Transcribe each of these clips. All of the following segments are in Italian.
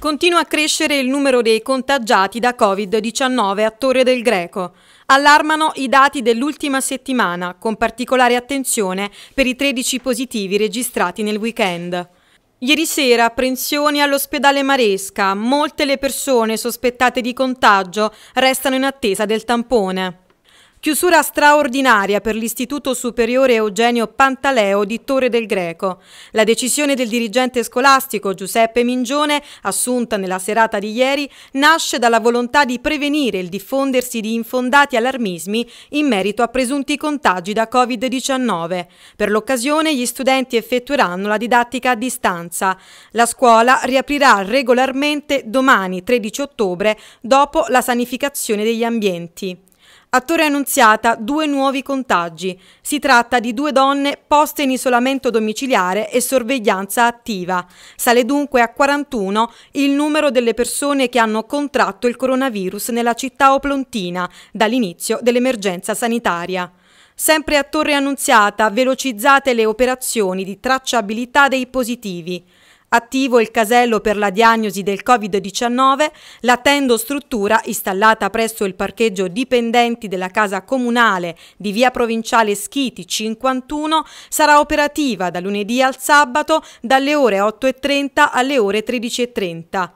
Continua a crescere il numero dei contagiati da Covid-19 a Torre del Greco. Allarmano i dati dell'ultima settimana, con particolare attenzione per i 13 positivi registrati nel weekend. Ieri sera apprensioni all'ospedale Maresca, molte le persone sospettate di contagio restano in attesa del tampone. Chiusura straordinaria per l'Istituto Superiore Eugenio Pantaleo di Torre del Greco. La decisione del dirigente scolastico Giuseppe Mingione, assunta nella serata di ieri, nasce dalla volontà di prevenire il diffondersi di infondati allarmismi in merito a presunti contagi da Covid-19. Per l'occasione gli studenti effettueranno la didattica a distanza. La scuola riaprirà regolarmente domani 13 ottobre dopo la sanificazione degli ambienti. A Torre Annunziata due nuovi contagi. Si tratta di due donne poste in isolamento domiciliare e sorveglianza attiva. Sale dunque a 41 il numero delle persone che hanno contratto il coronavirus nella città oplontina dall'inizio dell'emergenza sanitaria. Sempre a Torre Annunziata velocizzate le operazioni di tracciabilità dei positivi attivo il casello per la diagnosi del Covid-19, la tendostruttura installata presso il parcheggio dipendenti della Casa Comunale di Via Provinciale Schiti 51 sarà operativa da lunedì al sabato dalle ore 8.30 alle ore 13.30.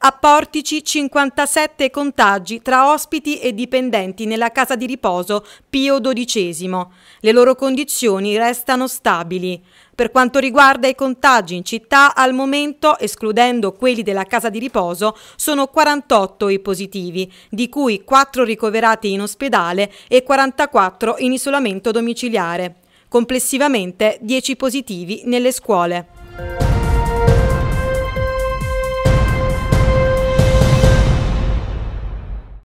A Portici 57 contagi tra ospiti e dipendenti nella casa di riposo Pio XII. Le loro condizioni restano stabili. Per quanto riguarda i contagi in città, al momento, escludendo quelli della casa di riposo, sono 48 i positivi, di cui 4 ricoverati in ospedale e 44 in isolamento domiciliare. Complessivamente 10 positivi nelle scuole.